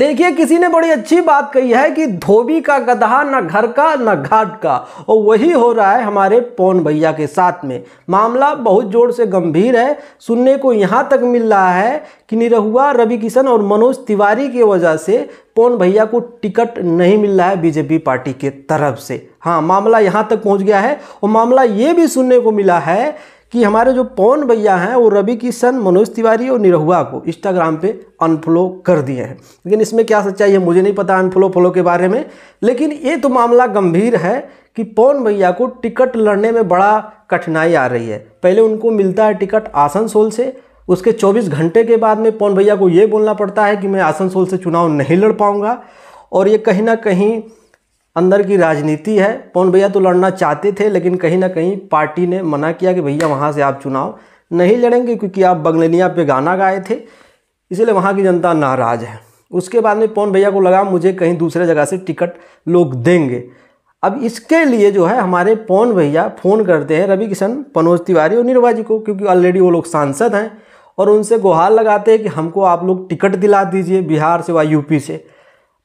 देखिए किसी ने बड़ी अच्छी बात कही है कि धोबी का गधा न घर का न घाट का और वही हो रहा है हमारे पौन भैया के साथ में मामला बहुत जोर से गंभीर है सुनने को यहाँ तक मिल रहा है कि निरहुआ रवि किशन और मनोज तिवारी की वजह से पवन भैया को टिकट नहीं मिल रहा है बीजेपी पार्टी के तरफ से हाँ मामला यहाँ तक पहुँच गया है और मामला ये भी सुनने को मिला है कि हमारे जो पवन भैया हैं वो रवि किशन मनोज तिवारी और निरहुआ को इंस्टाग्राम पे अनफॉलो कर दिए हैं लेकिन इसमें क्या सच्चाई है मुझे नहीं पता अनफॉलो फॉलो के बारे में लेकिन ये तो मामला गंभीर है कि पवन भैया को टिकट लड़ने में बड़ा कठिनाई आ रही है पहले उनको मिलता है टिकट आसनसोल से उसके 24 घंटे के बाद में पवन भैया को ये बोलना पड़ता है कि मैं आसनसोल से चुनाव नहीं लड़ पाऊँगा और ये कहीं ना कहीं अंदर की राजनीति है पवन भैया तो लड़ना चाहते थे लेकिन कहीं ना कहीं पार्टी ने मना किया कि भैया वहाँ से आप चुनाव नहीं लड़ेंगे क्योंकि आप बगनलियाँ पे गाना गाए थे इसलिए वहाँ की जनता नाराज़ है उसके बाद में पवन भैया को लगा मुझे कहीं दूसरे जगह से टिकट लोग देंगे अब इसके लिए जो है हमारे पवन भैया फ़ोन करते हैं रवि किशन मनोज तिवारी और निर्वा जी को क्योंकि ऑलरेडी वो लोग सांसद हैं और उनसे गुहार लगाते हैं कि हमको आप लोग टिकट दिला दीजिए बिहार से व यूपी से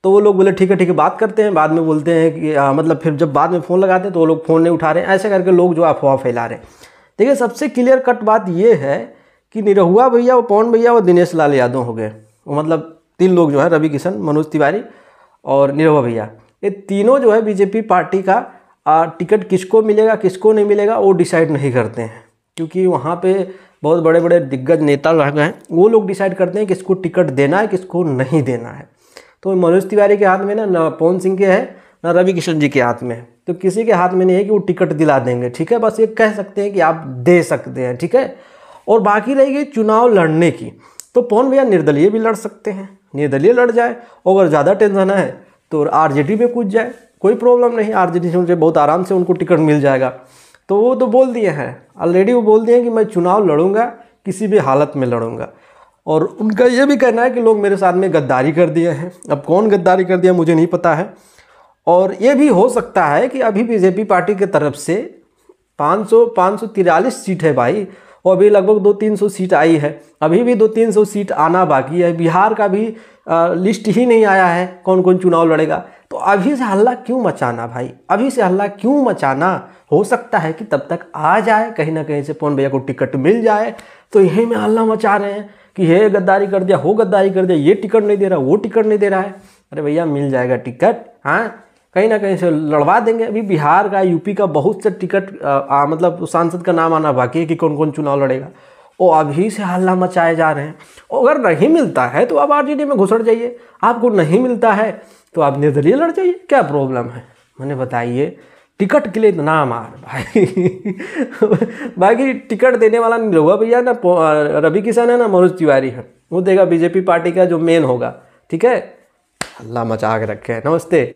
तो वो लोग बोले ठीक है ठीक है बात करते हैं बाद में बोलते हैं कि आ, हाँ, मतलब फिर जब बाद में फ़ोन लगाते हैं तो वो लोग फ़ोन नहीं उठा रहे हैं ऐसे करके लोग जो अफवाह फैला रहे हैं देखिए सबसे क्लियर कट बात ये है कि निरहुआ भैया वो पवन भैया वो दिनेश लाल यादव हो गए वो मतलब तीन लोग जो है रवि किशन मनोज तिवारी और निरहुआ भैया ये तीनों जो है बीजेपी पार्टी का आ, टिकट किसको मिलेगा किसको नहीं मिलेगा वो डिसाइड नहीं करते हैं क्योंकि वहाँ पर बहुत बड़े बड़े दिग्गज नेता रह गए हैं वो लोग डिसाइड करते हैं किसको टिकट देना है किसको नहीं देना है तो मनोज तिवारी के हाथ में ना ना पवन सिंह के है ना रवि किशन जी के हाथ में तो किसी के हाथ में नहीं है कि वो टिकट दिला देंगे ठीक है बस ये कह सकते हैं कि आप दे सकते हैं ठीक है और बाकी रहेगी चुनाव लड़ने की तो पवन भैया निर्दलीय भी लड़ सकते हैं निर्दलीय लड़ जाए अगर ज़्यादा टेंशन है तो आर जे कूद जाए कोई प्रॉब्लम नहीं आर से मुझे बहुत आराम से उनको टिकट मिल जाएगा तो वो तो बोल दिए हैं ऑलरेडी वो बोल दिए हैं कि मैं चुनाव लड़ूंगा किसी भी हालत में लड़ूंगा और उनका ये भी कहना है कि लोग मेरे साथ में गद्दारी कर दिए हैं अब कौन गद्दारी कर दिया मुझे नहीं पता है और ये भी हो सकता है कि अभी बीजेपी पार्टी की तरफ से पाँच सौ पाँच सौ तिरालीस सीट है भाई और अभी लगभग दो तीन सौ सीट आई है अभी भी दो तीन सौ सीट आना बाकी है बिहार का भी आ, लिस्ट ही नहीं आया है कौन कौन चुनाव लड़ेगा तो अभी से हल्ला क्यों मचाना भाई अभी से हल्ला क्यों मचाना हो सकता है कि तब तक आ जाए कहीं ना कहीं से पवन भैया को टिकट मिल जाए तो यहीं में हल्ला मचा रहे हैं कि ये गद्दारी कर दिया हो गद्दारी कर दिया ये टिकट नहीं दे रहा वो टिकट नहीं दे रहा है अरे भैया मिल जाएगा टिकट हाँ कहीं ना कहीं से लड़वा देंगे अभी बिहार का यूपी का बहुत से टिकट आ, आ, मतलब सांसद का नाम आना बाकी है कि कौन कौन चुनाव लड़ेगा वो अभी से हल्ला मचाए जा रहे हैं और अगर नहीं मिलता है तो आप आर में घुसर जाइए आपको नहीं मिलता है तो आप निर्दलीय लड़ जाइए क्या प्रॉब्लम है मैंने बताइए टिकट के लिए इतना मार भाई बाकी टिकट देने वाला नहीं निरोहा भैया ना रवि किसान है ना मनोज तिवारी है वो देगा बीजेपी पार्टी का जो मेन होगा ठीक है अल्लाह मचा के रखे नमस्ते